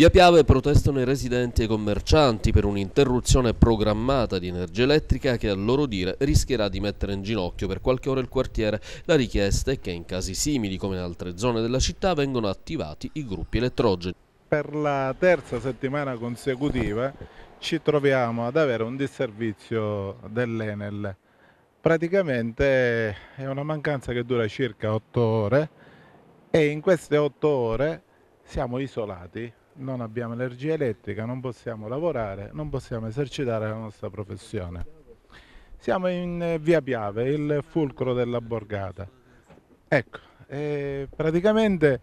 Via Piave protestano i residenti e i commercianti per un'interruzione programmata di energia elettrica che a loro dire rischierà di mettere in ginocchio per qualche ora il quartiere. La richiesta è che in casi simili come in altre zone della città vengano attivati i gruppi elettrogeni. Per la terza settimana consecutiva ci troviamo ad avere un disservizio dell'Enel. Praticamente è una mancanza che dura circa otto ore e in queste otto ore siamo isolati non abbiamo energia elettrica, non possiamo lavorare, non possiamo esercitare la nostra professione. Siamo in eh, via Piave, il fulcro della borgata. Ecco, eh, praticamente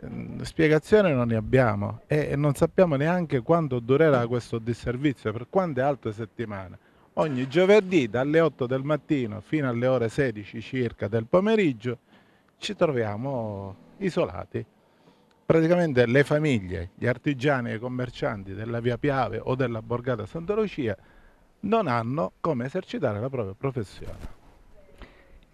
eh, mm, spiegazione non ne abbiamo e, non sappiamo neanche quanto durerà questo disservizio, per quante altre settimane. Ogni giovedì dalle 8 del mattino fino alle ore 16 circa del pomeriggio ci troviamo isolati praticamente le famiglie, gli artigiani e i commercianti della via Piave o della borgata Santa Lucia non hanno come esercitare la propria professione.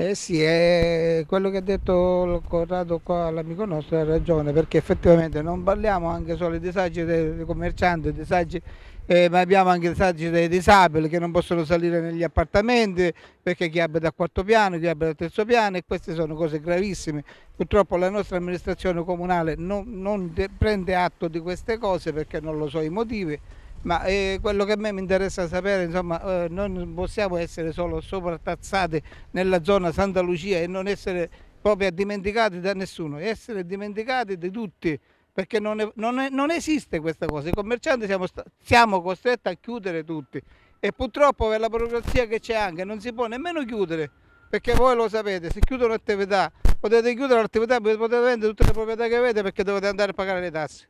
Eh sì, eh, quello che ha detto Corrado qua l'amico nostro ha ragione, perché effettivamente non parliamo anche solo dei disagi dei commercianti, dei disagi, eh, ma abbiamo anche disagi dei disabili che non possono salire negli appartamenti perché chi abita a quarto piano, chi abita a terzo piano e queste sono cose gravissime. Purtroppo la nostra amministrazione comunale non, non prende atto di queste cose perché non lo so i motivi. Ma eh, quello che a me mi interessa sapere, insomma, eh, noi non possiamo essere solo soprattazzati nella zona Santa Lucia e non essere proprio dimenticati da nessuno, essere dimenticati di tutti, perché non, è, non, è, non esiste questa cosa. I commercianti siamo, siamo costretti a chiudere tutti e purtroppo per la burocrazia che c'è anche non si può nemmeno chiudere, perché voi lo sapete, se chiudono attività potete chiudere l'attività, potete vendere tutte le proprietà che avete perché dovete andare a pagare le tasse.